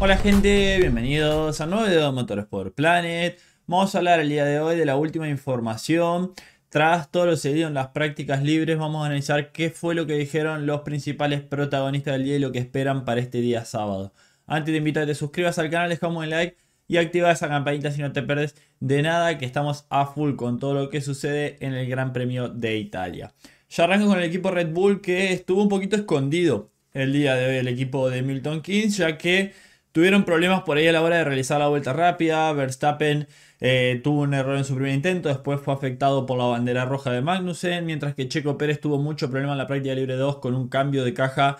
Hola gente, bienvenidos a un nuevo video de Planet. Vamos a hablar el día de hoy de la última información. Tras todo lo sucedido en las prácticas libres, vamos a analizar qué fue lo que dijeron los principales protagonistas del día y lo que esperan para este día sábado. Antes de invitarte a suscribas al canal, dejamos un like y activa esa campanita si no te perdes de nada, que estamos a full con todo lo que sucede en el Gran Premio de Italia. Ya arranco con el equipo Red Bull que estuvo un poquito escondido el día de hoy, el equipo de Milton Keynes, ya que Tuvieron problemas por ahí a la hora de realizar la vuelta rápida. Verstappen eh, tuvo un error en su primer intento, después fue afectado por la bandera roja de Magnussen, mientras que Checo Pérez tuvo mucho problema en la práctica libre 2 con un cambio de caja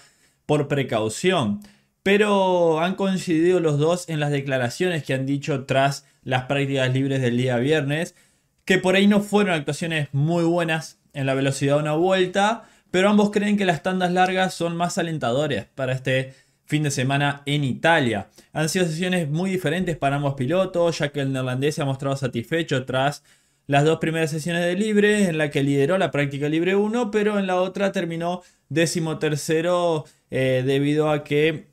por precaución. Pero han coincidido los dos en las declaraciones que han dicho tras las prácticas libres del día viernes, que por ahí no fueron actuaciones muy buenas en la velocidad de una vuelta, pero ambos creen que las tandas largas son más alentadoras para este fin de semana en Italia. Han sido sesiones muy diferentes para ambos pilotos, ya que el neerlandés se ha mostrado satisfecho tras las dos primeras sesiones de libre, en la que lideró la práctica libre 1, pero en la otra terminó décimo eh, debido a que,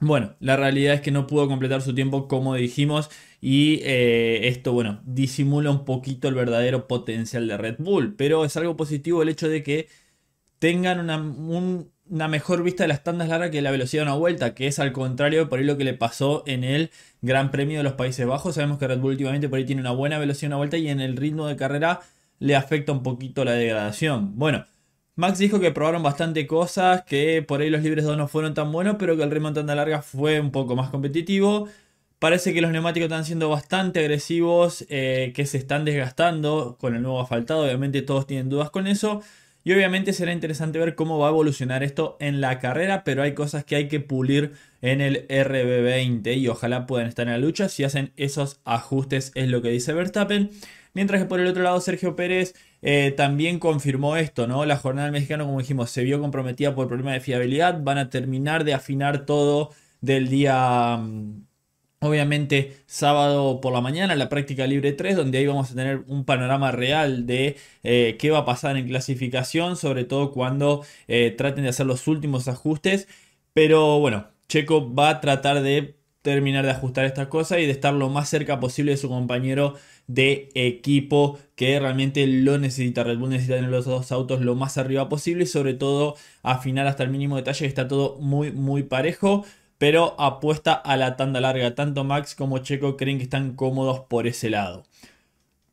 bueno, la realidad es que no pudo completar su tiempo como dijimos y eh, esto, bueno, disimula un poquito el verdadero potencial de Red Bull, pero es algo positivo el hecho de que tengan una, un una mejor vista de las tandas largas que la velocidad de una vuelta, que es al contrario por ahí lo que le pasó en el Gran Premio de los Países Bajos. Sabemos que Red Bull últimamente por ahí tiene una buena velocidad de una vuelta y en el ritmo de carrera le afecta un poquito la degradación. Bueno, Max dijo que probaron bastante cosas, que por ahí los libres 2 no fueron tan buenos, pero que el ritmo en tanda larga fue un poco más competitivo. Parece que los neumáticos están siendo bastante agresivos, eh, que se están desgastando con el nuevo asfaltado. Obviamente todos tienen dudas con eso. Y obviamente será interesante ver cómo va a evolucionar esto en la carrera, pero hay cosas que hay que pulir en el RB20 y ojalá puedan estar en la lucha si hacen esos ajustes, es lo que dice Verstappen. Mientras que por el otro lado Sergio Pérez eh, también confirmó esto, ¿no? La jornada mexicana, como dijimos, se vio comprometida por problemas de fiabilidad, van a terminar de afinar todo del día... Mm, Obviamente sábado por la mañana la práctica libre 3, donde ahí vamos a tener un panorama real de eh, qué va a pasar en clasificación, sobre todo cuando eh, traten de hacer los últimos ajustes. Pero bueno, Checo va a tratar de terminar de ajustar esta cosa y de estar lo más cerca posible de su compañero de equipo que realmente lo necesita. Red Bull necesita tener los dos autos lo más arriba posible y sobre todo afinar hasta el mínimo detalle que está todo muy muy parejo pero apuesta a la tanda larga. Tanto Max como Checo creen que están cómodos por ese lado.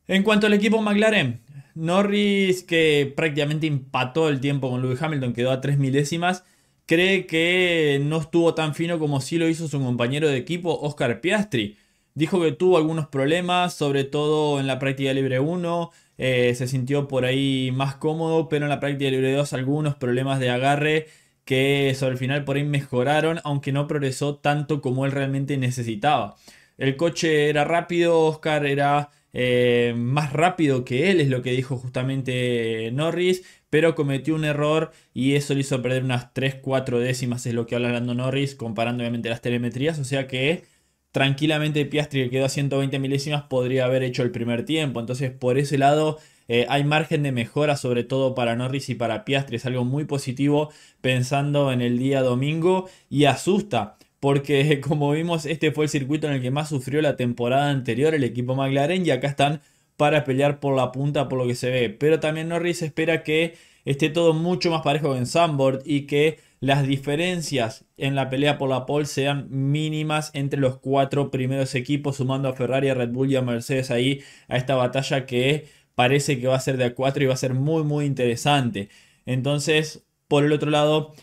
En cuanto al equipo McLaren, Norris, que prácticamente empató el tiempo con Lewis Hamilton, quedó a tres milésimas, cree que no estuvo tan fino como sí lo hizo su compañero de equipo, Oscar Piastri. Dijo que tuvo algunos problemas, sobre todo en la práctica libre 1, eh, se sintió por ahí más cómodo, pero en la práctica libre 2 algunos problemas de agarre que sobre el final por ahí mejoraron, aunque no progresó tanto como él realmente necesitaba. El coche era rápido, Oscar era eh, más rápido que él, es lo que dijo justamente eh, Norris, pero cometió un error y eso le hizo perder unas 3-4 décimas, es lo que habla hablando Norris, comparando obviamente las telemetrías, o sea que tranquilamente Piastri que quedó a 120 milésimas podría haber hecho el primer tiempo. Entonces por ese lado eh, hay margen de mejora, sobre todo para Norris y para Piastri. Es algo muy positivo pensando en el día domingo y asusta. Porque como vimos, este fue el circuito en el que más sufrió la temporada anterior el equipo McLaren y acá están para pelear por la punta por lo que se ve. Pero también Norris espera que esté todo mucho más parejo en Sunboard y que las diferencias en la pelea por la pole sean mínimas entre los cuatro primeros equipos, sumando a Ferrari, a Red Bull y a Mercedes ahí a esta batalla que parece que va a ser de a cuatro y va a ser muy muy interesante. Entonces, por el otro lado,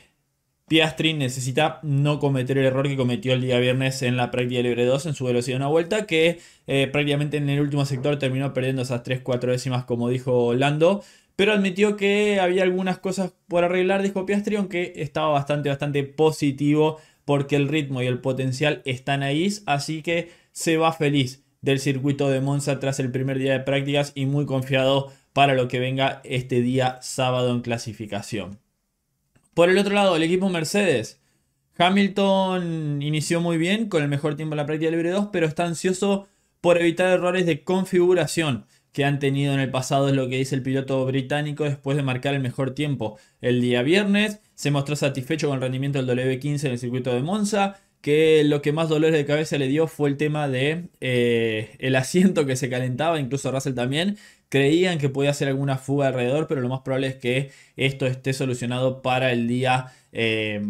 Piastri necesita no cometer el error que cometió el día viernes en la práctica libre 2 en su velocidad de una vuelta, que eh, prácticamente en el último sector terminó perdiendo esas 3-4 décimas, como dijo Lando pero admitió que había algunas cosas por arreglar, dijo Piastri, aunque estaba bastante, bastante positivo porque el ritmo y el potencial están ahí, así que se va feliz del circuito de Monza tras el primer día de prácticas y muy confiado para lo que venga este día sábado en clasificación. Por el otro lado, el equipo Mercedes. Hamilton inició muy bien con el mejor tiempo en la práctica libre 2, pero está ansioso por evitar errores de configuración que han tenido en el pasado es lo que dice el piloto británico después de marcar el mejor tiempo el día viernes. Se mostró satisfecho con el rendimiento del W15 en el circuito de Monza, que lo que más dolores de cabeza le dio fue el tema de eh, el asiento que se calentaba, incluso Russell también. Creían que podía hacer alguna fuga alrededor, pero lo más probable es que esto esté solucionado para el día, eh,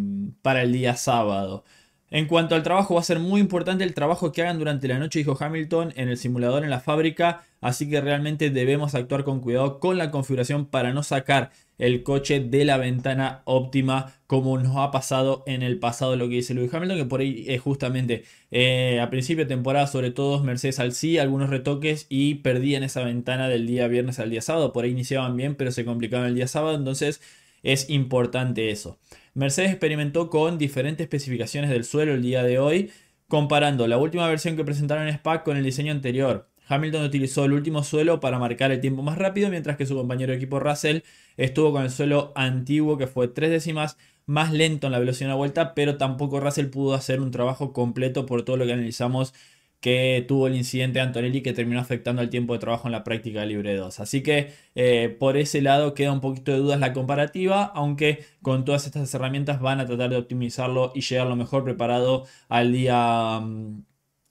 para el día sábado. En cuanto al trabajo, va a ser muy importante el trabajo que hagan durante la noche, dijo Hamilton, en el simulador, en la fábrica, así que realmente debemos actuar con cuidado con la configuración para no sacar el coche de la ventana óptima como nos ha pasado en el pasado lo que dice Lewis Hamilton, que por ahí es justamente eh, a principio de temporada, sobre todo Mercedes al sí, algunos retoques y perdían esa ventana del día viernes al día sábado, por ahí iniciaban bien, pero se complicaban el día sábado, entonces es importante eso. Mercedes experimentó con diferentes especificaciones del suelo el día de hoy, comparando la última versión que presentaron en SPAC con el diseño anterior. Hamilton utilizó el último suelo para marcar el tiempo más rápido, mientras que su compañero de equipo Russell estuvo con el suelo antiguo que fue tres décimas más lento en la velocidad de vuelta, pero tampoco Russell pudo hacer un trabajo completo por todo lo que analizamos que tuvo el incidente de Antonelli que terminó afectando el tiempo de trabajo en la práctica Libre 2. Así que eh, por ese lado queda un poquito de dudas la comparativa, aunque con todas estas herramientas van a tratar de optimizarlo y llegar lo mejor preparado al día mm,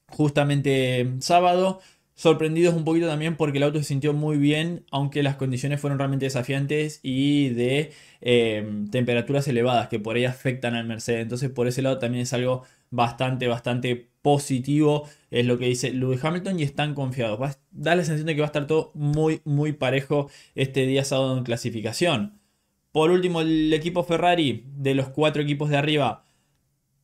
justamente sábado. Sorprendidos un poquito también porque el auto se sintió muy bien, aunque las condiciones fueron realmente desafiantes y de eh, temperaturas elevadas que por ahí afectan al Mercedes. Entonces por ese lado también es algo bastante, bastante positivo, es lo que dice Lewis Hamilton y están confiados. Va, da la sensación de que va a estar todo muy, muy parejo este día sábado en clasificación. Por último, el equipo Ferrari, de los cuatro equipos de arriba.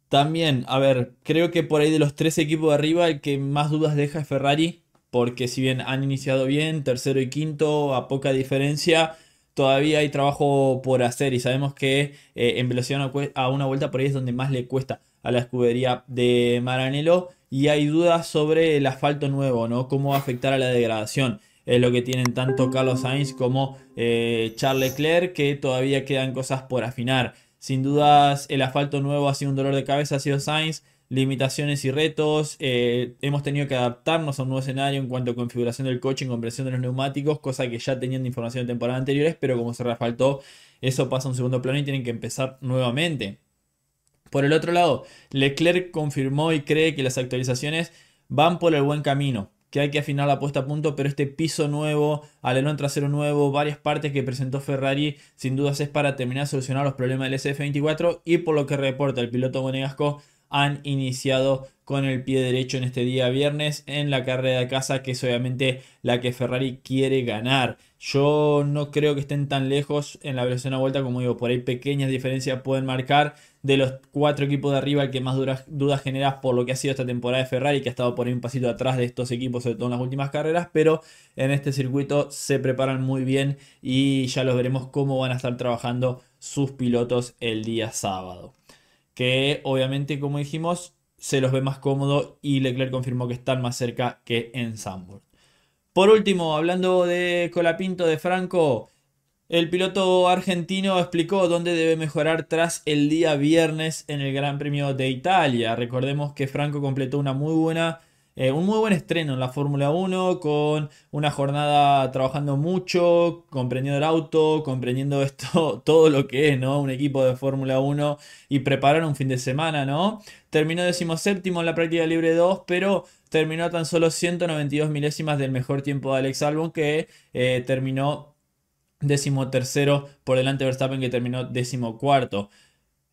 También, a ver, creo que por ahí de los tres equipos de arriba, el que más dudas deja es Ferrari, porque si bien han iniciado bien, tercero y quinto, a poca diferencia, todavía hay trabajo por hacer y sabemos que eh, en velocidad a una vuelta por ahí es donde más le cuesta a la escudería de maranelo y hay dudas sobre el asfalto nuevo, ¿no? Cómo afectar a la degradación. Es lo que tienen tanto Carlos Sainz como eh, Charles Leclerc, que todavía quedan cosas por afinar. Sin dudas, el asfalto nuevo ha sido un dolor de cabeza, ha sido Sainz. Limitaciones y retos. Eh, hemos tenido que adaptarnos a un nuevo escenario en cuanto a configuración del coche, en compresión de los neumáticos, cosa que ya tenían de información de temporadas anteriores, pero como se reasfaltó, eso pasa a un segundo plano y tienen que empezar nuevamente. Por el otro lado, Leclerc confirmó y cree que las actualizaciones van por el buen camino, que hay que afinar la puesta a punto, pero este piso nuevo, alerón trasero nuevo, varias partes que presentó Ferrari, sin dudas es para terminar de solucionar los problemas del SF24 y por lo que reporta el piloto monegasco, han iniciado con el pie derecho en este día viernes en la carrera de casa que es obviamente la que Ferrari quiere ganar. Yo no creo que estén tan lejos en la velocidad de vuelta, como digo, por ahí pequeñas diferencias pueden marcar de los cuatro equipos de arriba el que más dudas genera por lo que ha sido esta temporada de Ferrari, que ha estado por ahí un pasito atrás de estos equipos, sobre todo en las últimas carreras, pero en este circuito se preparan muy bien y ya los veremos cómo van a estar trabajando sus pilotos el día sábado que obviamente, como dijimos, se los ve más cómodo y Leclerc confirmó que están más cerca que en Sandburg. Por último, hablando de Colapinto de Franco, el piloto argentino explicó dónde debe mejorar tras el día viernes en el Gran Premio de Italia. Recordemos que Franco completó una muy buena eh, un muy buen estreno en la Fórmula 1, con una jornada trabajando mucho, comprendiendo el auto, comprendiendo esto, todo lo que es, ¿no? Un equipo de Fórmula 1 y preparar un fin de semana, ¿no? Terminó séptimo en la práctica libre 2, pero terminó tan solo 192 milésimas del mejor tiempo de Alex Albon, que eh, terminó décimo por delante de Verstappen, que terminó décimo cuarto.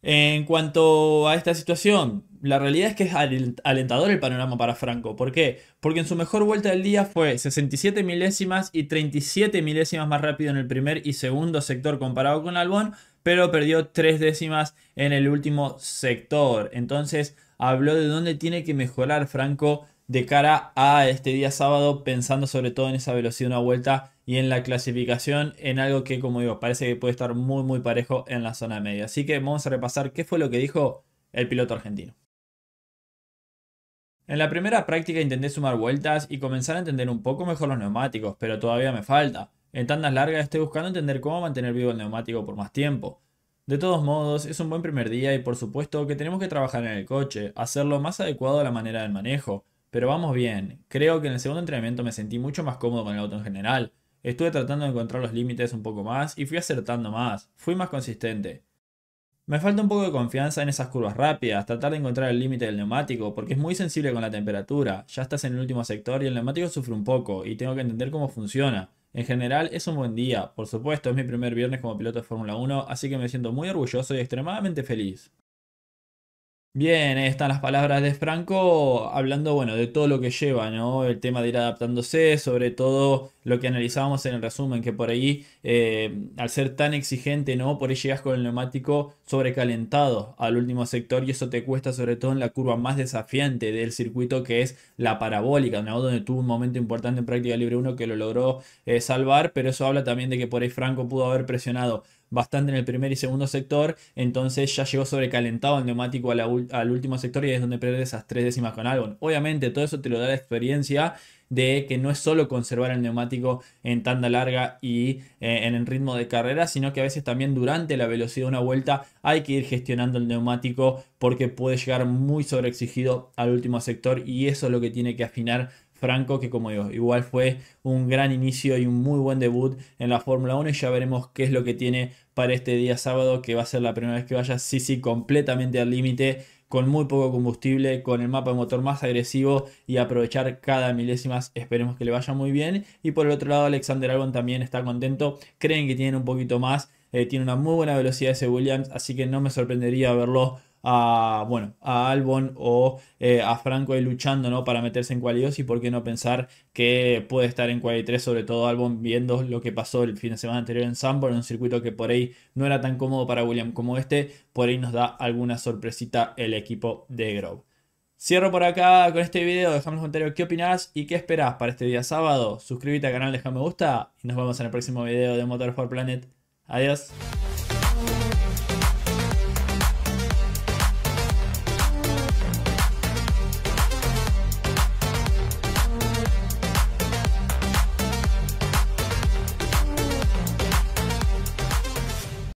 En cuanto a esta situación, la realidad es que es alentador el panorama para Franco. ¿Por qué? Porque en su mejor vuelta del día fue 67 milésimas y 37 milésimas más rápido en el primer y segundo sector comparado con Albón, pero perdió 3 décimas en el último sector. Entonces habló de dónde tiene que mejorar Franco de cara a este día sábado, pensando sobre todo en esa velocidad de una vuelta y en la clasificación, en algo que, como digo, parece que puede estar muy, muy parejo en la zona media. Así que vamos a repasar qué fue lo que dijo el piloto argentino. En la primera práctica intenté sumar vueltas y comenzar a entender un poco mejor los neumáticos, pero todavía me falta. En tandas largas estoy buscando entender cómo mantener vivo el neumático por más tiempo. De todos modos, es un buen primer día y por supuesto que tenemos que trabajar en el coche, hacerlo más adecuado a la manera del manejo. Pero vamos bien, creo que en el segundo entrenamiento me sentí mucho más cómodo con el auto en general. Estuve tratando de encontrar los límites un poco más y fui acertando más, fui más consistente. Me falta un poco de confianza en esas curvas rápidas, tratar de encontrar el límite del neumático, porque es muy sensible con la temperatura, ya estás en el último sector y el neumático sufre un poco, y tengo que entender cómo funciona. En general es un buen día, por supuesto es mi primer viernes como piloto de Fórmula 1, así que me siento muy orgulloso y extremadamente feliz. Bien, ahí están las palabras de Franco hablando, bueno, de todo lo que lleva, ¿no? El tema de ir adaptándose, sobre todo lo que analizábamos en el resumen, que por ahí, eh, al ser tan exigente, ¿no? Por ahí llegas con el neumático sobrecalentado al último sector y eso te cuesta sobre todo en la curva más desafiante del circuito que es la parabólica, ¿no? Donde tuvo un momento importante en práctica libre 1 que lo logró eh, salvar, pero eso habla también de que por ahí Franco pudo haber presionado bastante en el primer y segundo sector, entonces ya llegó sobrecalentado el neumático al último sector y es donde pierde esas tres décimas con Albon. Obviamente todo eso te lo da la experiencia de que no es solo conservar el neumático en tanda larga y eh, en el ritmo de carrera, sino que a veces también durante la velocidad de una vuelta hay que ir gestionando el neumático porque puede llegar muy sobreexigido al último sector y eso es lo que tiene que afinar Franco, que como digo, igual fue un gran inicio y un muy buen debut en la Fórmula 1 y ya veremos qué es lo que tiene para este día sábado, que va a ser la primera vez que vaya sí completamente al límite, con muy poco combustible, con el mapa de motor más agresivo y aprovechar cada milésimas, esperemos que le vaya muy bien. Y por el otro lado, Alexander Albon también está contento, creen que tiene un poquito más, eh, tiene una muy buena velocidad ese Williams, así que no me sorprendería verlo a, bueno, a Albon o eh, a Franco ahí luchando ¿no? para meterse en 2 y por qué no pensar que puede estar en quali 3, sobre todo Albon viendo lo que pasó el fin de semana anterior en en un circuito que por ahí no era tan cómodo para William como este, por ahí nos da alguna sorpresita el equipo de Grove. Cierro por acá con este video, dejame en los comentarios qué opinas y qué esperas para este día sábado. Suscríbete al canal, deja me gusta y nos vemos en el próximo video de Motor for Planet. Adiós.